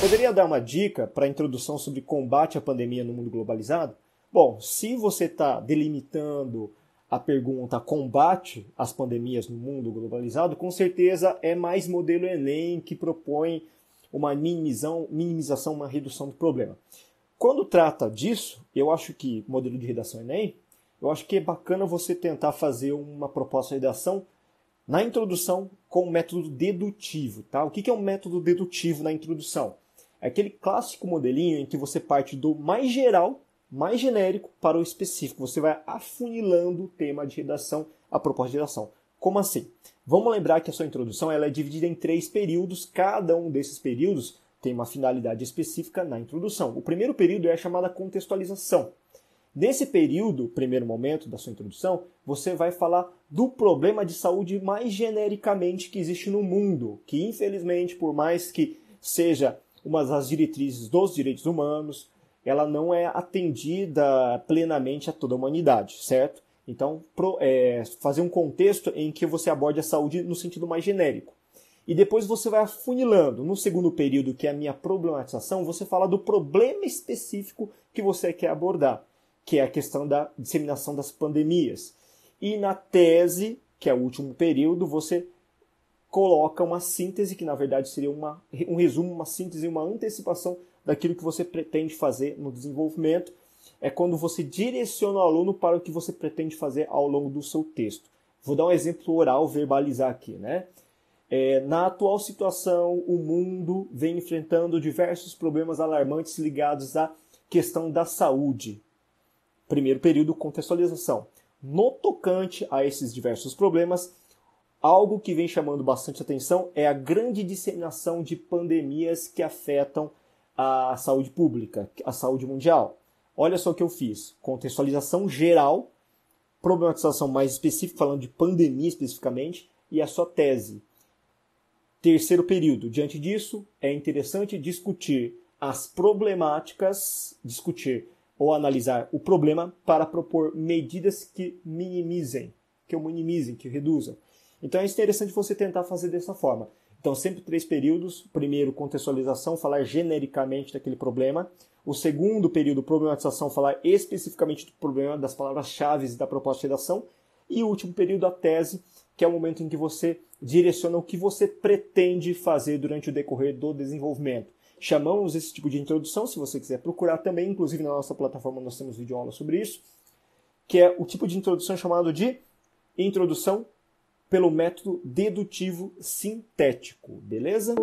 Poderia dar uma dica para a introdução sobre combate à pandemia no mundo globalizado? Bom, se você está delimitando a pergunta combate às pandemias no mundo globalizado, com certeza é mais modelo Enem que propõe uma minimização, minimização, uma redução do problema. Quando trata disso, eu acho que modelo de redação Enem, eu acho que é bacana você tentar fazer uma proposta de redação na introdução com o método dedutivo. Tá? O que é um método dedutivo na introdução? É aquele clássico modelinho em que você parte do mais geral, mais genérico, para o específico. Você vai afunilando o tema de redação, a proposta de redação. Como assim? Vamos lembrar que a sua introdução ela é dividida em três períodos. Cada um desses períodos tem uma finalidade específica na introdução. O primeiro período é a chamada contextualização. Nesse período, primeiro momento da sua introdução, você vai falar do problema de saúde mais genericamente que existe no mundo, que infelizmente, por mais que seja uma das diretrizes dos direitos humanos, ela não é atendida plenamente a toda a humanidade, certo? Então, pro, é, fazer um contexto em que você aborde a saúde no sentido mais genérico. E depois você vai afunilando. No segundo período, que é a minha problematização, você fala do problema específico que você quer abordar que é a questão da disseminação das pandemias. E na tese, que é o último período, você coloca uma síntese, que na verdade seria uma, um resumo, uma síntese, uma antecipação daquilo que você pretende fazer no desenvolvimento. É quando você direciona o aluno para o que você pretende fazer ao longo do seu texto. Vou dar um exemplo oral, verbalizar aqui, né? É, na atual situação, o mundo vem enfrentando diversos problemas alarmantes ligados à questão da saúde. Primeiro período, contextualização. No tocante a esses diversos problemas, algo que vem chamando bastante atenção é a grande disseminação de pandemias que afetam a saúde pública, a saúde mundial. Olha só o que eu fiz: contextualização geral, problematização mais específica, falando de pandemia especificamente, e a sua tese. Terceiro período. Diante disso, é interessante discutir as problemáticas, discutir ou analisar o problema para propor medidas que minimizem, que o minimizem, que reduzam. Então é interessante você tentar fazer dessa forma. Então sempre três períodos: primeiro contextualização, falar genericamente daquele problema. O segundo período, problematização, falar especificamente do problema, das palavras-chave da proposta de redação. E o último período, a tese, que é o momento em que você direciona o que você pretende fazer durante o decorrer do desenvolvimento chamamos esse tipo de introdução, se você quiser procurar também, inclusive na nossa plataforma nós temos vídeo aula sobre isso, que é o tipo de introdução chamado de introdução pelo método dedutivo sintético, beleza?